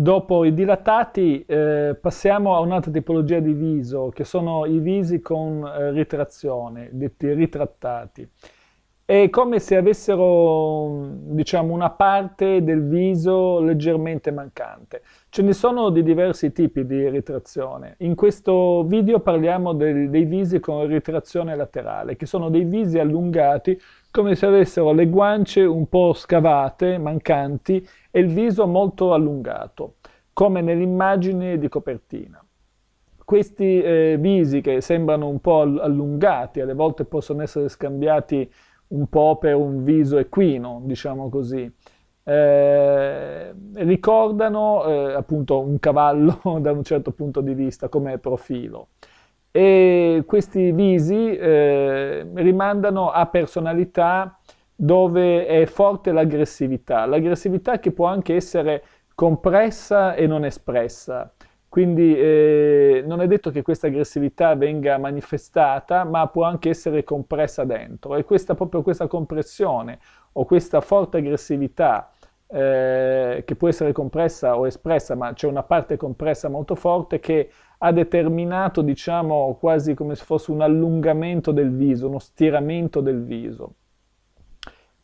Dopo i dilatati eh, passiamo a un'altra tipologia di viso, che sono i visi con eh, ritrazione, detti ritrattati. È come se avessero, diciamo, una parte del viso leggermente mancante. Ce ne sono di diversi tipi di ritrazione. In questo video parliamo del, dei visi con ritrazione laterale, che sono dei visi allungati come se avessero le guance un po' scavate, mancanti, e il viso molto allungato, come nell'immagine di copertina questi eh, visi che sembrano un po' allungati, alle volte possono essere scambiati un po' per un viso equino, diciamo così. Eh, ricordano eh, appunto un cavallo da un certo punto di vista come profilo e questi visi eh, rimandano a personalità dove è forte l'aggressività, l'aggressività che può anche essere compressa e non espressa. Quindi eh, non è detto che questa aggressività venga manifestata, ma può anche essere compressa dentro. E questa, proprio questa compressione o questa forte aggressività eh, che può essere compressa o espressa, ma c'è una parte compressa molto forte che ha determinato, diciamo, quasi come se fosse un allungamento del viso, uno stiramento del viso.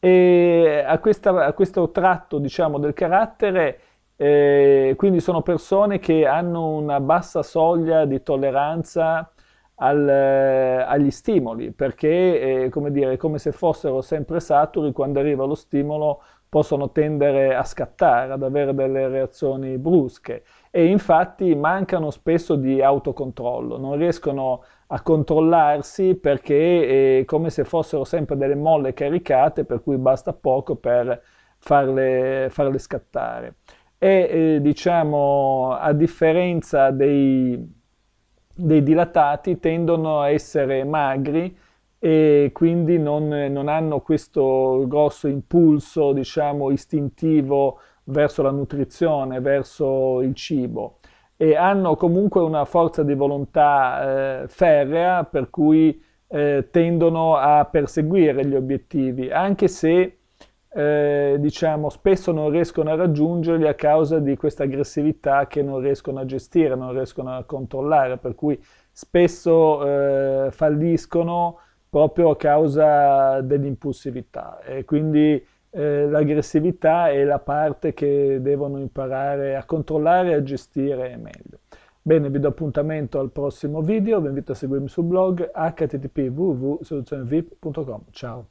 E a, questa, a questo tratto, diciamo, del carattere e eh, quindi sono persone che hanno una bassa soglia di tolleranza al, eh, agli stimoli, perché eh, come dire, come se fossero sempre saturi, quando arriva lo stimolo possono tendere a scattare, ad avere delle reazioni brusche e infatti mancano spesso di autocontrollo, non riescono a controllarsi perché è eh, come se fossero sempre delle molle caricate per cui basta poco per farle, farle scattare e eh, diciamo a differenza dei, dei, dilatati tendono a essere magri e quindi non, non hanno questo grosso impulso diciamo istintivo verso la nutrizione, verso il cibo e hanno comunque una forza di volontà eh, ferrea per cui eh, tendono a perseguire gli obiettivi anche se eh, diciamo, spesso non riescono a raggiungerli a causa di questa aggressività che non riescono a gestire, non riescono a controllare, per cui spesso eh, falliscono proprio a causa dell'impulsività e quindi eh, l'aggressività è la parte che devono imparare a controllare e a gestire meglio. Bene, vi do appuntamento al prossimo video, vi invito a seguirmi sul blog http www.soluzionevip.com. Ciao!